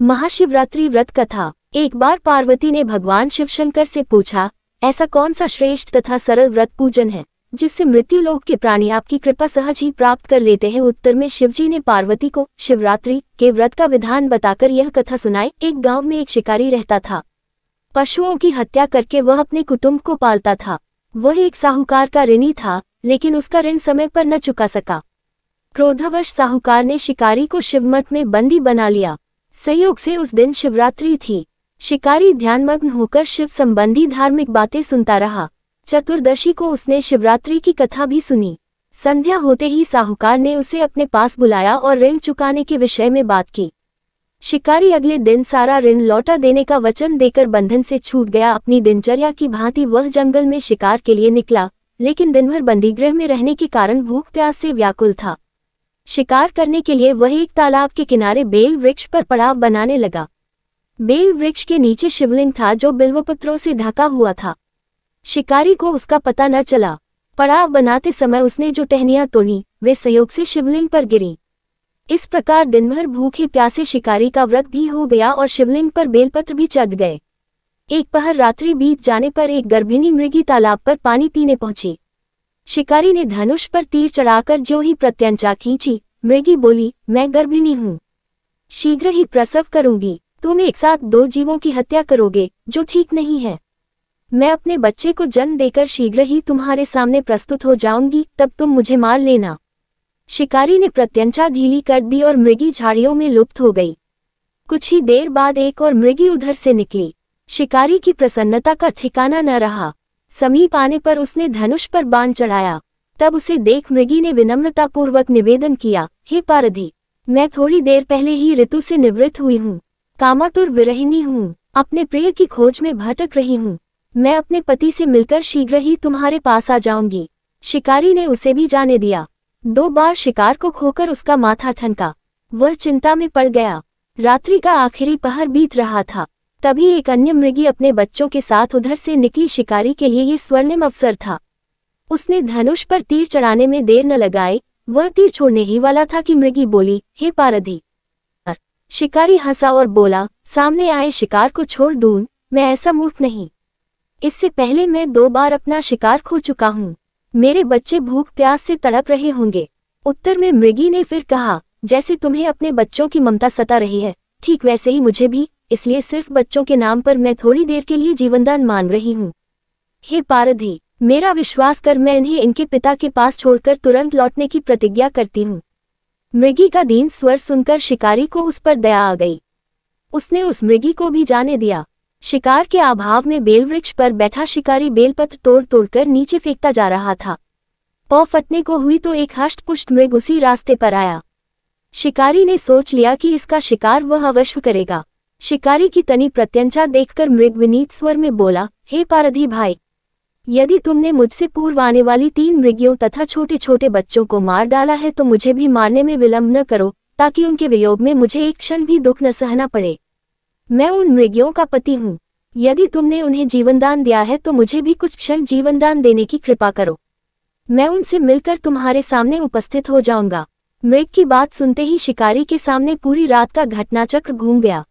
महाशिवरात्रि व्रत कथा एक बार पार्वती ने भगवान शिवशंकर से पूछा ऐसा कौन सा श्रेष्ठ तथा सरल व्रत पूजन है जिससे मृत्यु लोग के प्राणी आपकी कृपा सहज ही प्राप्त कर लेते हैं उत्तर में शिवजी ने पार्वती को शिवरात्रि के व्रत का विधान बताकर यह कथा सुनाई एक गांव में एक शिकारी रहता था पशुओं की हत्या करके वह अपने कुटुम्ब को पालता था वह एक साहूकार का ऋणी था लेकिन उसका ऋण समय पर न चुका सका क्रोधवश साहूकार ने शिकारी को शिवमठ में बंदी बना लिया संयोग से उस दिन शिवरात्रि थी शिकारी ध्यानमग्न होकर शिव संबंधी धार्मिक बातें सुनता रहा चतुर्दशी को उसने शिवरात्रि की कथा भी सुनी संध्या होते ही साहूकार ने उसे अपने पास बुलाया और ऋण चुकाने के विषय में बात की शिकारी अगले दिन सारा ऋण लौटा देने का वचन देकर बंधन से छूट गया अपनी दिनचर्या की भांति वह जंगल में शिकार के लिए निकला लेकिन दिनभर बंदीगृह में रहने के कारण भूख प्यास से व्याकुल था शिकार करने के लिए वह एक तालाब के किनारे बेल वृक्ष पर पड़ाव बनाने लगा बेल वृक्ष के नीचे शिवलिंग था जो बिल्वपत्रों से ढका हुआ था शिकारी को उसका पता न चला पड़ाव बनाते समय उसने जो टहनियां तोड़ी वे सहयोग से शिवलिंग पर गिरी इस प्रकार दिनभर भूखे प्यासे शिकारी का व्रत भी हो गया और शिवलिंग पर बेलपत्र भी चढ़ गए एक पहर रात्रि बीत जाने पर एक गर्भिणी मृगी तालाब पर पानी पीने पहुंची शिकारी ने धनुष पर तीर चढ़ाकर जो ही प्रत्यंचा खींची मृगी बोली मैं गर्भिणी हूँ शीघ्र ही प्रसव करूंगी तुम एक साथ दो जीवों की हत्या करोगे जो ठीक नहीं है मैं अपने बच्चे को जन्म देकर शीघ्र ही तुम्हारे सामने प्रस्तुत हो जाऊंगी तब तुम मुझे मार लेना शिकारी ने प्रत्यंचा ढीली कर दी और मृगी झाड़ियों में लुप्त हो गई कुछ ही देर बाद एक और मृगी उधर से निकली शिकारी की प्रसन्नता का ठिकाना न रहा समीप आने पर उसने धनुष पर बाण चढ़ाया तब उसे देख मृगी ने विनम्रतापूर्वक निवेदन किया हे पारधी मैं थोड़ी देर पहले ही ऋतु से निवृत्त हुई हूँ कामातुर विरहिनी हूँ अपने प्रिय की खोज में भटक रही हूँ मैं अपने पति से मिलकर शीघ्र ही तुम्हारे पास आ जाऊंगी शिकारी ने उसे भी जाने दिया दो बार शिकार को खोकर उसका माथा ठनका वह चिंता में पड़ गया रात्रि का आखिरी पहर बीत रहा था तभी एक अन्य मृगी अपने बच्चों के साथ उधर से निकली शिकारी के लिए ये स्वर्णिम अवसर था उसने धनुष पर तीर चढ़ाने में देर न लगाई वह तीर छोड़ने ही वाला था कि मृगी बोली हे पारधी शिकारी हंसा और बोला सामने आए शिकार को छोड़ दून मैं ऐसा मूर्ख नहीं इससे पहले मैं दो बार अपना शिकार खो चुका हूँ मेरे बच्चे भूख प्यास से तड़प रहे होंगे उत्तर में मृगी ने फिर कहा जैसे तुम्हें अपने बच्चों की ममता सता रही है ठीक वैसे ही मुझे भी इसलिए सिर्फ बच्चों के नाम पर मैं थोड़ी देर के लिए जीवनदान मान रही हूँ हे पारधी मेरा विश्वास कर मैं इन्हें इनके पिता के पास छोड़कर तुरंत लौटने की प्रतिज्ञा करती हूँ मृगी का दीन स्वर सुनकर शिकारी को उस पर दया आ गई उसने उस मृगी को भी जाने दिया शिकार के अभाव में बेलवृक्ष पर बैठा शिकारी बेलपत्र तोड़ तोड़कर नीचे फेंकता जा रहा था पौ फटने को हुई तो एक हष्टपुष्ट मृग उसी रास्ते पर आया शिकारी ने सोच लिया कि इसका शिकार वह अवश्य करेगा शिकारी की तनी प्रत्यंचा देखकर मृग विनीत स्वर में बोला हे पारधी भाई यदि तुमने मुझसे पूर्व आने वाली तीन मृगियों तथा छोटे छोटे बच्चों को मार डाला है तो मुझे भी मारने में विलम्ब न करो ताकि उनके वियोग में मुझे एक क्षण भी दुख न सहना पड़े मैं उन मृगियों का पति हूँ यदि तुमने उन्हें जीवनदान दिया है तो मुझे भी कुछ क्षण जीवनदान देने की कृपा करो मैं उनसे मिलकर तुम्हारे सामने उपस्थित हो जाऊंगा मृग की बात सुनते ही शिकारी के सामने पूरी रात का घटनाचक्र घूम गया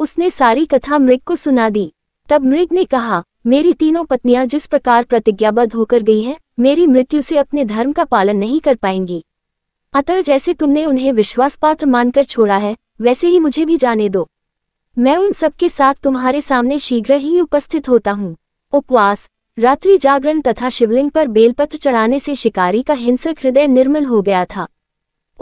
उसने सारी कथा मृग को सुना दी तब मृग ने कहा मेरी तीनों पत्नियां जिस प्रकार प्रतिज्ञाबद्ध होकर गई हैं मेरी मृत्यु से अपने धर्म का पालन नहीं कर पाएंगी अतः जैसे तुमने उन्हें विश्वास पात्र मानकर छोड़ा है वैसे ही मुझे भी जाने दो मैं उन सबके साथ तुम्हारे सामने शीघ्र ही उपस्थित होता हूँ उपवास रात्रि जागरण तथा शिवलिंग पर बेलपत्र चढ़ाने से शिकारी का हिंसक हृदय निर्मल हो गया था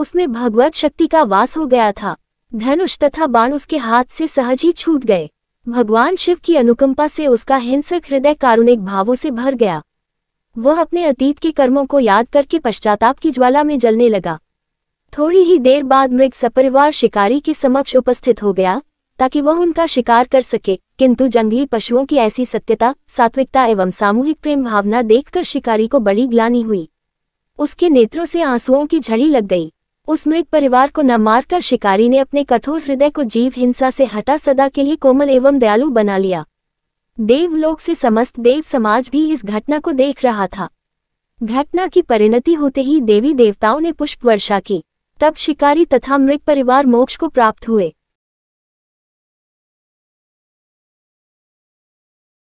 उसमें भगवत शक्ति का वास हो गया था धनुष तथा बाण उसके हाथ से सहज ही छूट गए भगवान शिव की अनुकंपा से उसका हिंसक हृदय कारुणिक भावों से भर गया वह अपने अतीत के कर्मों को याद करके पश्चाताप की ज्वाला में जलने लगा थोड़ी ही देर बाद मृग सपरिवार शिकारी के समक्ष उपस्थित हो गया ताकि वह उनका शिकार कर सके किंतु जंगली पशुओं की ऐसी सत्यता सात्विकता एवं सामूहिक प्रेम भावना देखकर शिकारी को बड़ी ग्लानी हुई उसके नेत्रों से आंसुओं की झड़ी लग गई उस मृत परिवार को न मारकर शिकारी ने अपने कठोर हृदय को जीव हिंसा से हटा सदा के लिए कोमल एवं दयालु बना लिया देवलोक से समस्त देव समाज भी इस घटना को देख रहा था घटना की परिणति होते ही देवी देवताओं ने पुष्प वर्षा की तब शिकारी तथा मृत परिवार मोक्ष को प्राप्त हुए